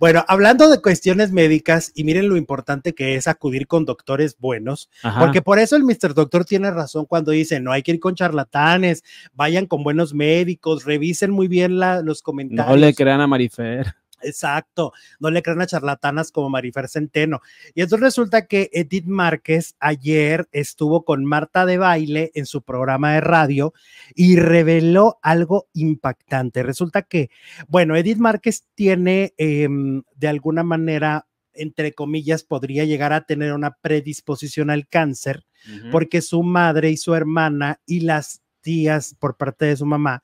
Bueno, hablando de cuestiones médicas, y miren lo importante que es acudir con doctores buenos, porque por eso el Mr. Doctor tiene razón cuando dice, no hay que ir con charlatanes, vayan con buenos médicos, revisen muy bien los comentarios. No le crean a Marifer. Exacto, no le crean a charlatanas como Marifer Centeno. Y entonces resulta que Edith Márquez ayer estuvo con Marta de Baile en su programa de radio y reveló algo impactante. Resulta que, bueno, Edith Márquez tiene em, de alguna manera entre comillas, podría llegar a tener una predisposición al cáncer, porque su madre y su hermana y las tías por parte de su mamá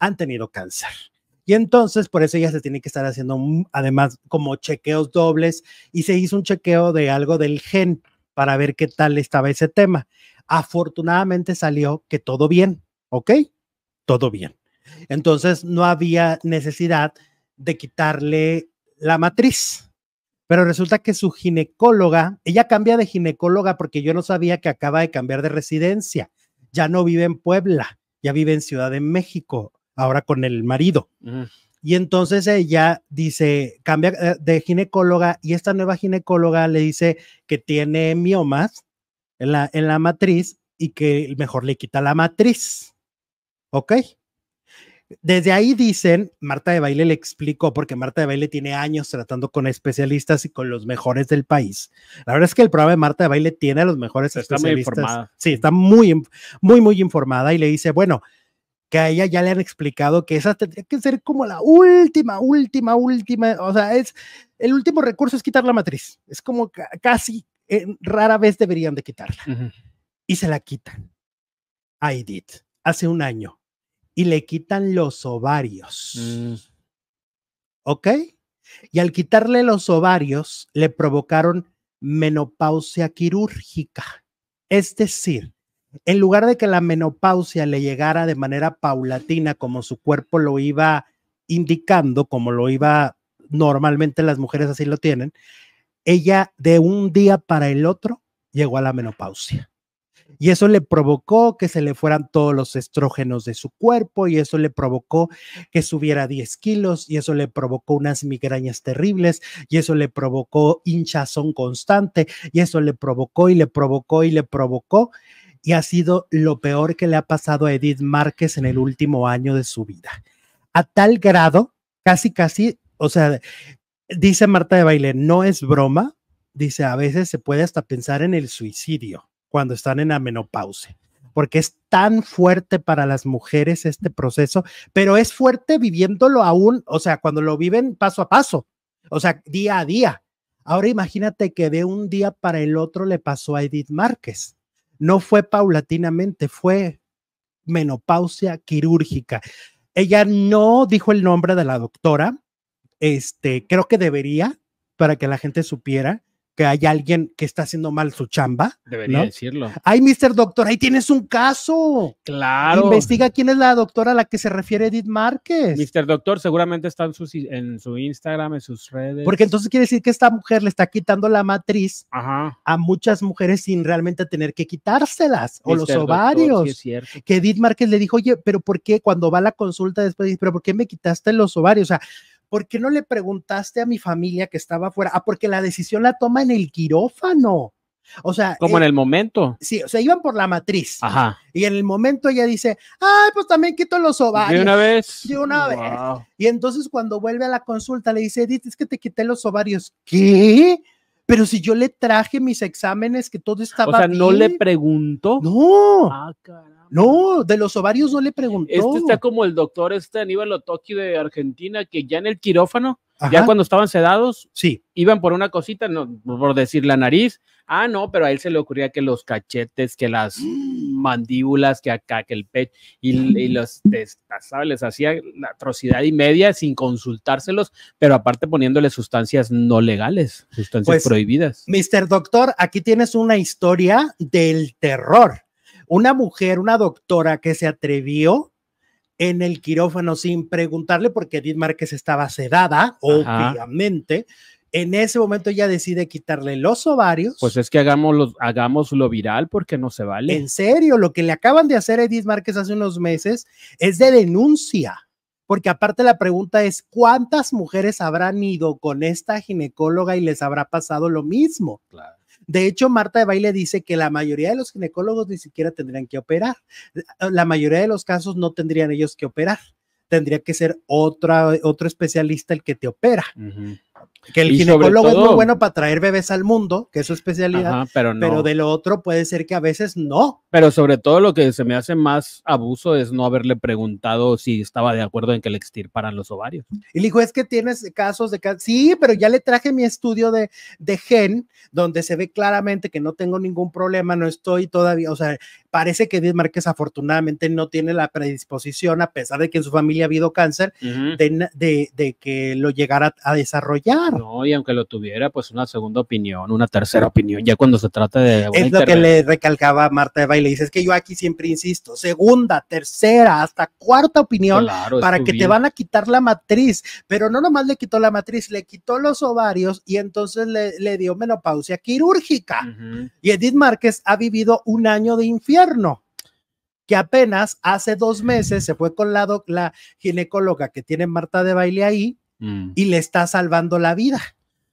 han tenido cáncer. Y entonces, por eso ella se tiene que estar haciendo, además, como chequeos dobles y se hizo un chequeo de algo del gen para ver qué tal estaba ese tema. Afortunadamente salió que todo bien, ¿ok? Todo bien. Entonces, no había necesidad de quitarle la matriz. Pero resulta que su ginecóloga, ella cambia de ginecóloga porque yo no sabía que acaba de cambiar de residencia. Ya no vive en Puebla, ya vive en Ciudad de México ahora con el marido. Y entonces ella dice, cambia eh, de ginecóloga y esta nueva ginecóloga le dice que tiene miomas en la, en la matriz y que mejor le quita la matriz. ¿Ok? Desde ahí dicen, Marta de Baile le explicó, porque Marta de Baile tiene años tratando con especialistas y con los mejores del país. La verdad es que el programa de Marta de Baile tiene a los mejores especialistas. Sí, está muy, muy, muy informada y le dice, bueno, que a ella ya le han explicado que esa tendría que ser como la última, última, última, o sea, es el último recurso es quitar la matriz, es como casi eh, rara vez deberían de quitarla. Y se la quitan a Edith hace un año y le quitan los ovarios. Mm. ¿Ok? Y al quitarle los ovarios, le provocaron menopausia quirúrgica. Es decir, en lugar de que la menopausia le llegara de manera paulatina, como su cuerpo lo iba indicando, como lo iba normalmente las mujeres así lo tienen, ella de un día para el otro llegó a la menopausia. Y eso le provocó que se le fueran todos los estrógenos de su cuerpo y eso le provocó que subiera 10 kilos y eso le provocó unas migrañas terribles y eso le provocó hinchazón constante y eso le provocó y le provocó y le provocó y ha sido lo peor que le ha pasado a Edith Márquez en el último año de su vida. A tal grado, casi, casi, o sea, dice Marta de Baile, no es broma, dice, a veces se puede hasta pensar en el suicidio cuando están en la menopausia porque es tan fuerte para las mujeres este proceso, pero es fuerte viviéndolo aún, o sea, cuando lo viven paso a paso, o sea, día a día. Ahora imagínate que de un día para el otro le pasó a Edith Márquez no fue paulatinamente, fue menopausia quirúrgica. Ella no dijo el nombre de la doctora, este, creo que debería para que la gente supiera que hay alguien que está haciendo mal su chamba. Debería decirlo. Ay, Mr. Doctor, ahí tienes un caso. Claro. Investiga quién es la doctora a la que se refiere Edith Márquez. Mr. Doctor seguramente está en, sus, en su Instagram, en sus redes. Porque entonces quiere decir que esta mujer le está quitando la matriz a muchas mujeres sin realmente tener que quitárselas o los ovarios. Que Edith Márquez le dijo, oye, pero ¿por qué cuando va a la consulta después dice, pero ¿por qué me quitaste los ovarios? O sea, ¿por qué no le preguntaste a mi familia que estaba afuera? Ah, porque la decisión la toma en el quirófano. O sea, como en eh, el momento. Sí, o sea, iban por la matriz. Ajá. Y en el momento ella dice, ay, pues también quito los ovarios. De una vez. De una vez. Y entonces cuando vuelve a la consulta le dice, Edith, es que te quité los ovarios. ¿Qué? Pero si yo le traje mis exámenes, que todo estaba. O sea, no le pregunto. No. Ah, no, pues. de los ovarios no le preguntó. Este está como el doctor este Aníbal Otoki de Argentina, que ya en el quirófano, ya cuando estaban sedados, sí. iban por una cosita, no, por decir la nariz. Ah, no, pero a él se le ocurría que los cachetes, que las mm. mandíbulas, que acá, que el pecho, y, mm. los sabes, les hacía la atrocidad y media sin consultárselos, pero aparte poniéndole sustancias no legales, sustancias pues, prohibidas. Mister Doctor, aquí tienes una historia del terror una mujer, una doctora que se atrevió en el quirófano sin preguntarle porque Edith Márquez estaba sedada, obviamente. En ese momento ella decide quitarle los ovarios. Pues es que hagamos lo viral porque no se vale. En serio, lo que le acaban de hacer a Edith Márquez hace unos meses es de denuncia. Porque aparte la pregunta es, ¿cuántas mujeres habrán ido con esta ginecóloga y les habrá pasado lo mismo? Claro. De hecho, Marta de Baile dice que la mayoría de los ginecólogos ni siquiera tendrían que operar. Eh, la mayoría de los casos no tendrían ellos que operar. Tendría que ser otra, otro especialista el que te opera. Que el ginecólogo es muy bueno para traer bebés al mundo, que es su especialidad, pero, de lo otro puede ser que a veces no. Pero sobre todo lo que se me hace más abuso es no haberle preguntado si estaba de acuerdo en que le extirparan los ovarios. Y le dijo, es que tienes casos de... sí, pero ya le traje mi estudio de, de gen, donde se ve claramente que no tengo ningún problema, no estoy todavía, o sea, Parece que Edith Márquez afortunadamente no tiene la predisposición, a pesar de que en su familia ha habido cáncer, de, que lo llegara a desarrollar. No, y aunque lo tuviera, pues una segunda opinión, una tercera opinión, ya cuando se trata de... es lo que le recalcaba Marta Eva y le dice, es que yo aquí siempre insisto, segunda, tercera, hasta cuarta opinión, para que te van a quitar la matriz, pero no nomás le quitó la matriz, le quitó los ovarios y entonces le, dio menopausia quirúrgica. Y Edith Márquez ha vivido un año de infierno que apenas hace dos meses se fue con la, la ginecóloga que tiene Marta de baile ahí mm. y le está salvando la vida.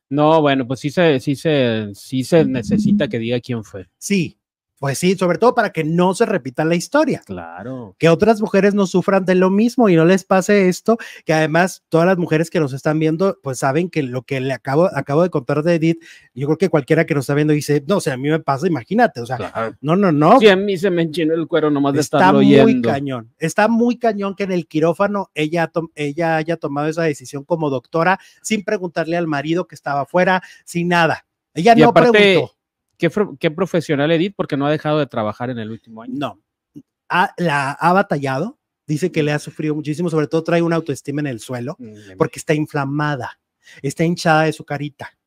No, bueno, pues sí se, sí se, sí se necesita que diga quién fue. Sí, pues sí, sobre todo para que no se repita la historia. Claro. Que otras mujeres no sufran de lo mismo y no les pase esto, que además todas las mujeres que nos están viendo, pues saben que lo que le acabo, de contar de Edith, yo creo que cualquiera que nos está viendo dice, no, o sea, a mí me pasa, imagínate, o sea, no, no, no. Sí, a mí se me enchinó el cuero nomás de está muy cañón, está muy cañón que en el quirófano ella, ella haya tomado esa decisión como doctora sin preguntarle al marido que estaba afuera, sin nada. Ella no preguntó ¿Qué, profesional Edith? Porque no ha dejado de trabajar en el último año. No, ha, la ha batallado, dice que le ha sufrido muchísimo, sobre todo trae una autoestima en el suelo, mm, porque está inflamada, está hinchada de su carita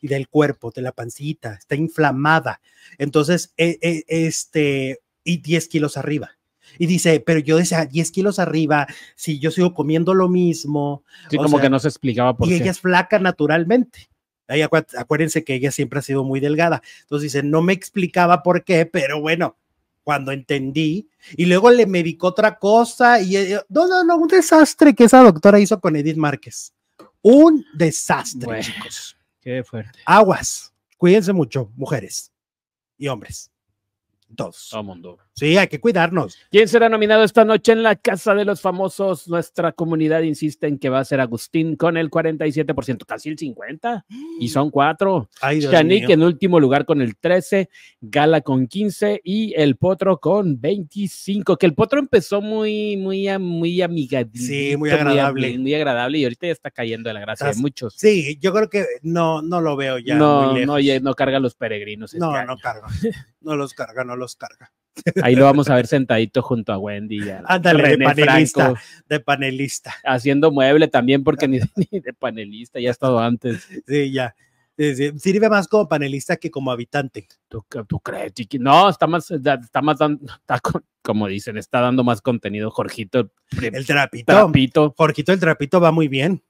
y del cuerpo, de la pancita, está inflamada. Entonces, e, e, este, y 10 kilos arriba. Y dice, pero yo decía 10 kilos arriba, si yo sigo comiendo lo mismo. Sí, como que no se explicaba por qué. Y ella es flaca naturalmente. Ahí acuérdense que ella siempre ha sido muy delgada. Entonces dice, no me explicaba por qué, pero bueno, cuando entendí. Y luego le medicó otra cosa y eh, no, no, no, un desastre que esa doctora hizo con Edith Márquez. Un desastre, chicos. Qué fuerte. Aguas. Cuídense mucho, mujeres y hombres. Todos. Todo Sí, hay que cuidarnos. ¿Quién será nominado esta noche en la Casa de los Famosos? Nuestra comunidad insiste en que va a ser Agustín con el 47%, casi el 50%, y mm. son cuatro. Shanik en último lugar con el 13%, Gala con 15% y El Potro con 25%, que El Potro empezó muy, muy, muy amigable. Sí, muy agradable. Muy, agradable y ahorita ya está cayendo de la gracia de muchos. Sí, yo creo que no, no lo veo ya. No, no, carga a carga los peregrinos. Este no, no carga. No los carga, no los carga. Ahí lo vamos a ver sentadito junto a Wendy. A Ándale, de panelista, de panelista. Haciendo mueble también, porque ni, de panelista, ya ha estado antes. Sí, ya. Sirve más como panelista que como habitante. ¿Tú, crees, chiqui? No, está más, está más dando, está como dicen, está dando más contenido, Jorgito. El trapito. Jorgito, el trapito va muy bien.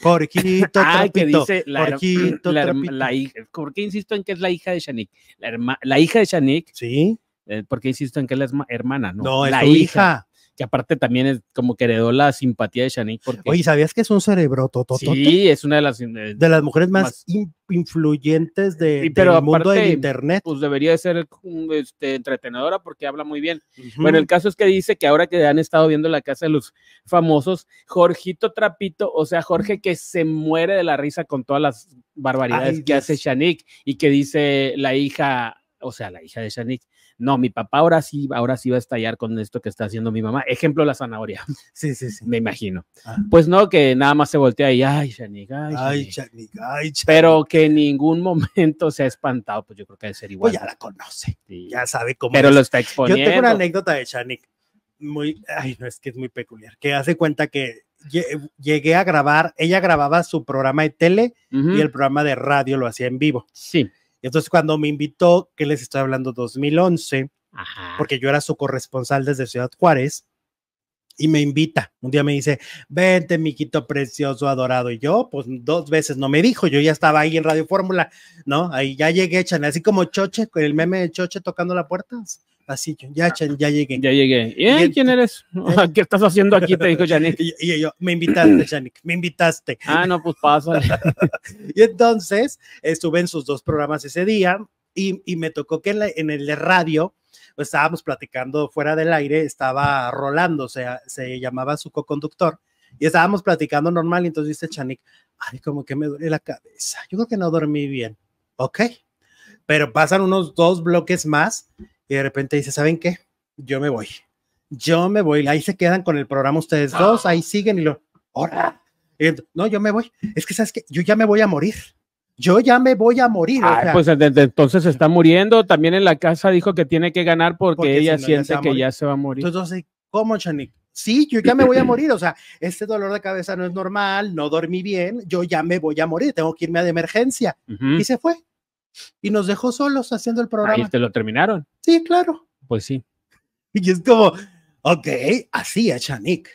Jorgito, ah, trapito, que dice la, hija, ¿por qué insisto en que es la hija de Shanique? La, la hija de Shanik, sí, eh, porque insisto en que es hermana, ¿no? No, la hija. Que aparte también es como que heredó la simpatía de Shanique. Oye, ¿sabías que es un cerebro Sí, es una de las... Eh, de las mujeres más, influyentes de, del mundo del internet. Pues debería ser mm, este, entretenedora porque habla muy bien. Bueno, el caso es que dice que ahora que han estado viendo la casa de los famosos, Jorgito Trapito, o sea, Jorge que se muere de la risa con todas las barbaridades que hace Shanique y que dice la hija o sea, la hija de Chanik. no, mi papá ahora sí, ahora sí va a estallar con esto que está haciendo mi mamá. Ejemplo, la zanahoria. Sí, sí, sí. Me imagino. Ah. Pues no, que nada más se voltea y, ay, Chanik, ay, ay, ay, Pero que en ningún momento se ha espantado, pues yo creo que debe ser pues igual. Pues ya la conoce, ya sabe cómo. Pero lo está exponiendo. Yo tengo una anécdota de Chanik. muy, ay, no, es que es muy peculiar, que hace cuenta que llegué a grabar, ella grababa su programa de tele y el programa de radio lo hacía en vivo. Sí. Entonces, cuando me invitó, que les estoy hablando 2011, porque yo era su corresponsal desde Ciudad Juárez, y me invita. Un día me dice, vente, miquito precioso, adorado. Y yo, pues dos veces no me dijo, yo ya estaba ahí en Radio Fórmula, ¿no? Ahí ya llegué, Chan, así como Choche, con el meme de Choche tocando la puerta. Así, ya, Chan, ya llegué. Ya llegué. ¿Y, quién eres? Eh, ¿Qué estás haciendo aquí? Te dijo Yannick. y, yo, me invitaste, Yannick, me invitaste. Ah, no, pues paso y entonces estuve en sus dos programas ese día y, me tocó que en, el de radio, pues, estábamos platicando fuera del aire, estaba Rolando, o sea, se llamaba su co-conductor, y estábamos platicando normal, y entonces dice Chanik, ay, como que me duele la cabeza, yo creo que no dormí bien, ok, pero pasan unos dos bloques más, y de repente dice, ¿saben qué? Yo me voy, yo me voy, ahí se quedan con el programa ustedes dos, ahí siguen, y lo, ¡hora! No, yo me voy, es que sabes que yo ya me voy a morir yo ya me voy a morir. Ah, pues entonces está muriendo. También en la casa dijo que tiene que ganar porque, ella siente que ya se va a morir. Entonces, ¿cómo, Chanik? Sí, yo ya me voy a morir. O sea, este dolor de cabeza no es normal, no dormí bien, yo ya me voy a morir, tengo que irme de emergencia. Y se fue. Y nos dejó solos haciendo el programa. ¿Y te lo terminaron? Sí, claro. Pues sí. Y es como, ok, así es, Chanik.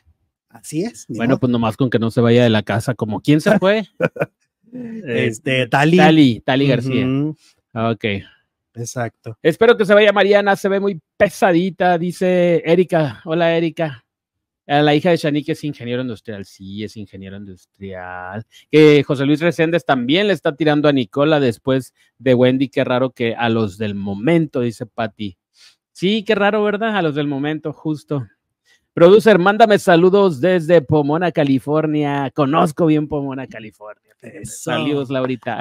Así es. Bueno, pues nomás con que no se vaya de la casa, como quién se fue. Este, eh, Tali. Tali, García. Ah, ok. Exacto. Espero que se vaya Mariana, se ve muy pesadita, dice Erika. Hola, Erika. La hija de Shanique es ingeniero industrial. Sí, es ingeniero industrial. Que José Luis Reséndez también le está tirando a Nicola después de Wendy. Qué raro que a los del momento, dice Patti. Sí, qué raro, ¿verdad? A los del momento, justo. Producer, mándame saludos desde Pomona, California. Conozco bien Pomona, California. Saludos, Laurita.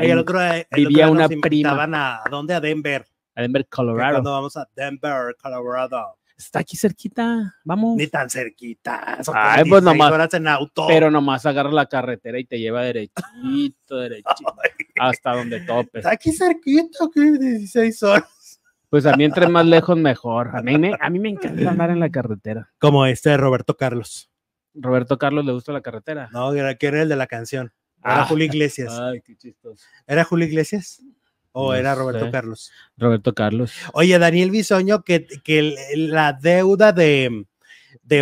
vivía una prima. A, dónde? A Denver. A Denver, Colorado. Cuando vamos a Denver, Colorado está aquí cerquita, vamos. Ni tan cerquita. Ay, pues nomás, auto. Pero nomás agarra la carretera y te lleva derechito, derechito, hasta donde topes. Está aquí cerquita, 16 horas. Pues a mí entre más lejos mejor. A mí, me, a mí me encanta andar en la carretera. Como este de Roberto Carlos. Roberto Carlos le gusta la carretera. No, que era el de la canción. ¿Era ah. Julio Iglesias? Ay, qué chistoso. ¿Era Julio Iglesias? ¿O era Roberto Carlos? Roberto Carlos. Oye, Daniel Bisoño, que, la deuda de,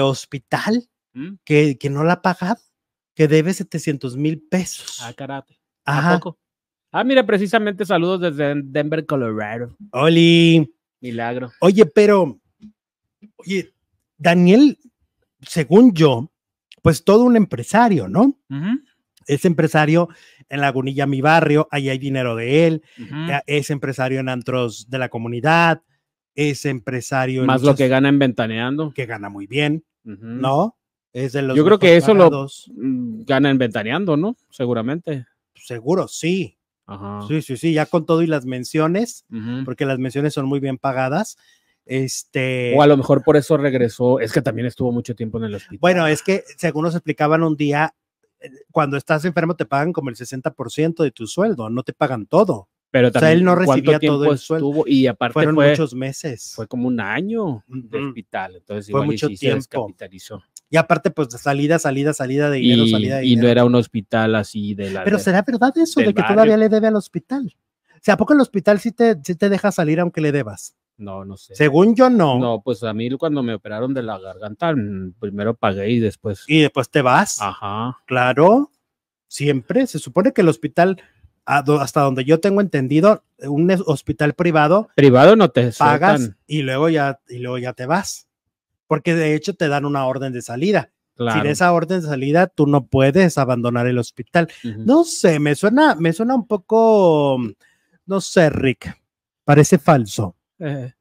hospital, ¿Mm? que, no la ha pagado, que debe 700 mil pesos. Ah, karate. Ajá. ¿A Ah, mira, precisamente saludos desde Denver, Colorado. Oli. Milagro. Oye, pero, oye, Daniel, según yo, pues todo un empresario, ¿no? Ajá. Es empresario en Lagunilla, mi barrio, ahí hay dinero de él. Eh, es empresario en antros de la comunidad. Es empresario. Más lo que gana en ventaneando. Que gana muy bien, ¿no? Es de los Yo creo que eso lo mm, gana en ventaneando, ¿no? Seguramente. Seguro, sí. Sí, sí, sí, ya con todo y las menciones, porque las menciones son muy bien pagadas. Este... O a lo mejor por eso regresó, es que también estuvo mucho tiempo en el hospital. Bueno, es que según nos explicaban un día, eh, cuando estás enfermo te pagan como el 60% de tu sueldo, no te pagan todo. Pero o sea, él no recibía todo el sueldo. Y aparte Fueron muchos meses. Fue como un año de hospital, entonces fue mucho tiempo. y aparte, pues salida, salida, salida de dinero, y, no era un hospital así de la. Pero será verdad eso de que todavía le debe al hospital. O sea, ¿a poco el hospital sí te, sí te deja salir aunque le debas? No, no sé. Según yo, no. No, pues a mí cuando me operaron de la garganta, mm, primero pagué y después. Y después te vas. Ajá. Claro. Siempre. Se supone que el hospital, hasta donde yo tengo entendido, un hospital privado. Privado no te pagas y luego ya y luego ya te vas. Porque de hecho te dan una orden de salida. Claro. Sin esa orden de salida, tú no puedes abandonar el hospital. No sé, me suena, me suena un poco, no sé, Rick. Parece falso. 哎。